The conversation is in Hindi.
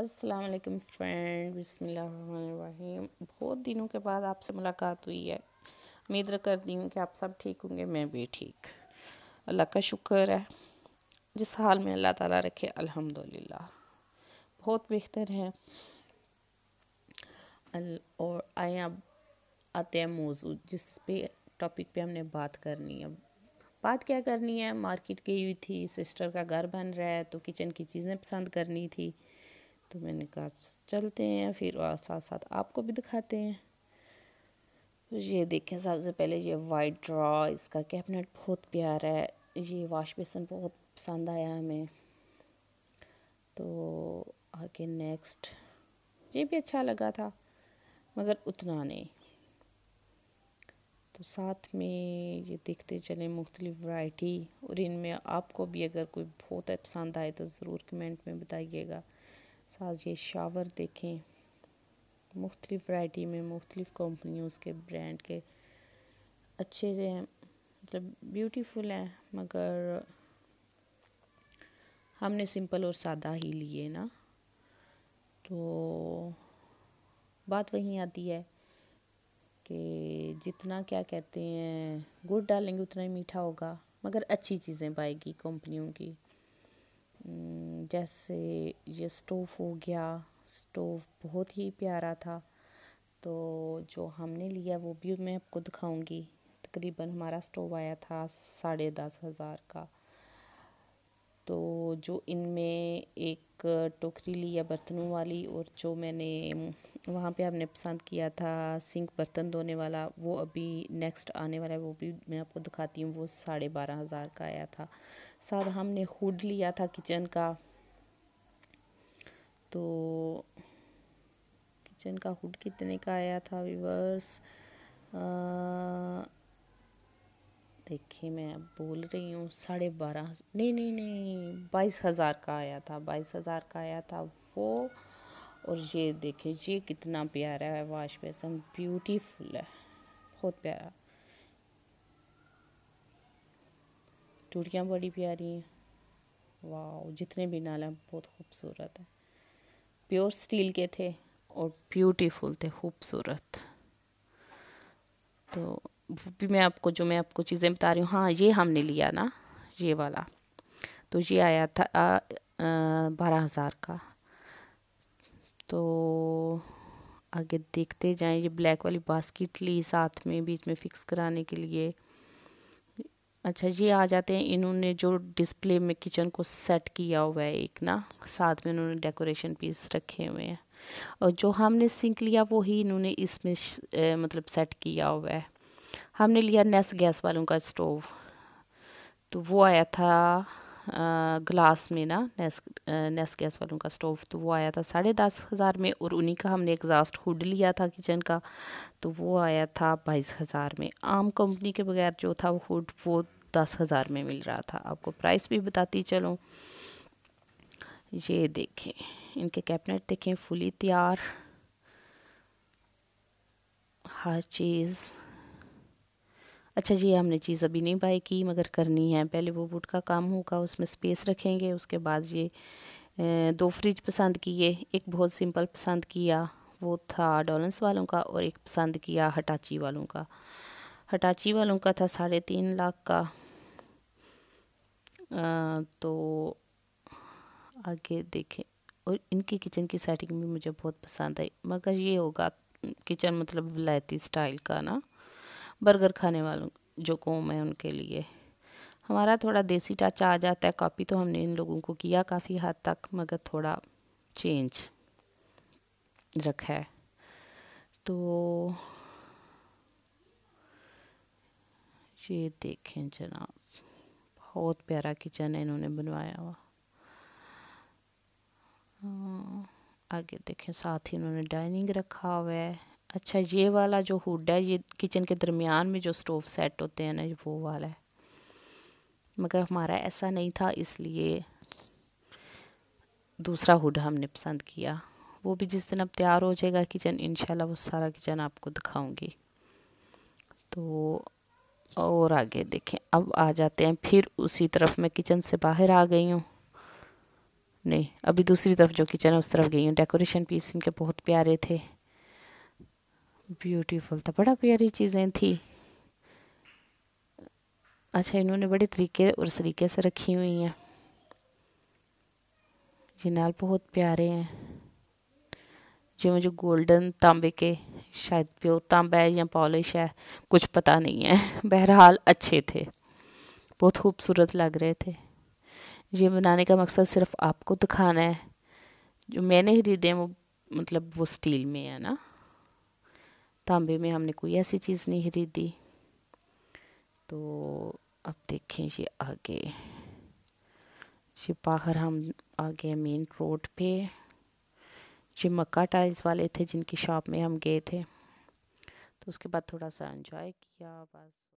अस्सलाम वालेकुम फ्रेंड बिसमीम बहुत दिनों के बाद आपसे मुलाकात हुई है उम्मीद करती हूँ कि आप सब ठीक होंगे मैं भी ठीक अल्लाह का शुक्र है जिस हाल में अल्लाह ताला रखे अल्हम्दुलिल्लाह बहुत बेहतर है और आए अब आते हैं मौजू जिस पे टॉपिक पे हमने बात करनी है बात क्या करनी है मार्केट गई हुई थी सिस्टर का घर बन रहा है तो किचन की चीज़ें पसंद करनी थी तो मैंने कहा चलते हैं फिर और साथ साथ आपको भी दिखाते हैं तो ये देखें सबसे पहले ये वाइट ड्रॉ इसका कैबिनेट बहुत प्यारा है ये वाश बेसन बहुत पसंद आया हमें तो आगे नेक्स्ट ये भी अच्छा लगा था मगर उतना नहीं तो साथ में ये देखते चले मुख्तलिफ़ वाइटी और इनमें आपको भी अगर कोई बहुत पसंद आए तो ज़रूर कमेंट में बताइएगा साथ ये शावर देखें मुख्तलिफ़ वाइटी में मुख्तलिफ़ कंपनियों के ब्रांड के अच्छे से हैं मतलब ब्यूटीफुल हैं मगर हमने सिंपल और सादा ही लिए ना तो बात वहीं आती है कि जितना क्या कहते हैं गुड़ डालेंगे उतना ही मीठा होगा मगर अच्छी चीज़ें पाएगी कंपनियों की जैसे ये स्टोव हो गया स्टोव बहुत ही प्यारा था तो जो हमने लिया वो भी मैं आपको दिखाऊंगी तकरीबन हमारा स्टोव आया था साढ़े दस हज़ार का तो जो इनमें एक टोकरी ली या बर्तनों वाली और जो मैंने वहाँ पे आपने पसंद किया था सिंक बर्तन धोने वाला वो अभी नेक्स्ट आने वाला है वो भी मैं आपको दिखाती हूँ वो साढ़े बारह हज़ार का आया था साथ हमने हुड लिया था किचन का तो किचन का हुड कितने का आया था विवर्स देखिए मैं बोल रही हूँ साढ़े बारह नहीं नहीं नहीं बाईस हज़ार का आया था बाईस हज़ार का आया था वो और ये देखिए ये कितना प्यारा है वाश बेसन ब्यूटीफुल है बहुत प्यारा चूड़ियाँ बड़ी प्यारी हैं वाह जितने भी नाल हैं बहुत खूबसूरत है प्योर स्टील के थे और ब्यूटीफुल थे खूबसूरत तो भी मैं आपको जो मैं आपको चीज़ें बता रही हूँ हाँ ये हमने लिया ना ये वाला तो ये आया था बारह हज़ार का तो आगे देखते जाएं ये ब्लैक वाली बास्केट ली साथ में बीच में फ़िक्स कराने के लिए अच्छा ये आ जाते हैं इन्होंने जो डिस्प्ले में किचन को सेट किया हुआ है एक ना साथ में इन्होंने डेकोरेशन पीस रखे हुए हैं और जो हमने सिंक लिया वो ही इन्होंने इसमें मतलब सेट किया हुआ है हमने लिया नेस गैस वालों का स्टोव तो वो आया था ग्लास में ना नेस नेस गैस वालों का स्टोव तो वो आया था साढ़े दस हज़ार में और उन्हीं का हमने एग्जास्ट हुड लिया था किचन का तो वो आया था बाईस हज़ार में आम कंपनी के बगैर जो था वो हुड वो दस हज़ार में मिल रहा था आपको प्राइस भी बताती चलो ये देखें इनके कैबिनेट देखें फुली तैयार हर चीज़ अच्छा जी हमने चीज़ अभी नहीं बाई की मगर करनी है पहले वो बूट का काम होगा उसमें स्पेस रखेंगे उसके बाद ये दो फ्रिज पसंद किए एक बहुत सिंपल पसंद किया वो था डॉलेंस वालों का और एक पसंद किया हटाची वालों का हटाची वालों का था साढ़े तीन लाख का आ, तो आगे देखें और इनकी किचन की सेटिंग भी मुझे बहुत पसंद आई मगर ये होगा किचन मतलब वलायती स्टाइल का ना बर्गर खाने वालों जो कौम है उनके लिए हमारा थोड़ा देसी टच आ जाता है कॉपी तो हमने इन लोगों को किया काफ़ी हद तक मगर थोड़ा चेंज रखा है तो ये देखें जनाब बहुत प्यारा किचन है इन्होंने बनवाया हुआ आगे देखें साथ ही इन्होंने डाइनिंग रखा हुआ है अच्छा ये वाला जो हुड है ये किचन के दरमियान में जो स्टोव सेट होते हैं ना वो वाला है मगर हमारा ऐसा नहीं था इसलिए दूसरा हुड हमने पसंद किया वो भी जिस दिन अब तैयार हो जाएगा किचन इंशाल्लाह वो सारा किचन आपको दिखाऊंगी तो और आगे देखें अब आ जाते हैं फिर उसी तरफ मैं किचन से बाहर आ गई हूँ नहीं अभी दूसरी तरफ जो किचन है उस तरफ गई हूँ डेकोरेशन पीस इनके बहुत प्यारे थे ब्यूटीफुल था बड़ा प्यारी चीज़ें थी अच्छा इन्होंने बड़े तरीके और सरीके से रखी हुई हैं ये नाल बहुत प्यारे हैं जो मुझे गोल्डन तांबे के शायद प्योर तांबा है या पॉलिश है कुछ पता नहीं है बहरहाल अच्छे थे बहुत खूबसूरत लग रहे थे ये बनाने का मकसद सिर्फ आपको दिखाना है जो मैंने खरीदे हैं वो मतलब वो स्टील में है ना तांबे में हमने कोई ऐसी चीज़ नहीं खरीदी तो अब देखें ये आगे ये बाहर हम आ गए मेन रोड पे ये मक्का टाइल्स वाले थे जिनकी शॉप में हम गए थे तो उसके बाद थोड़ा सा इन्जॉय किया बस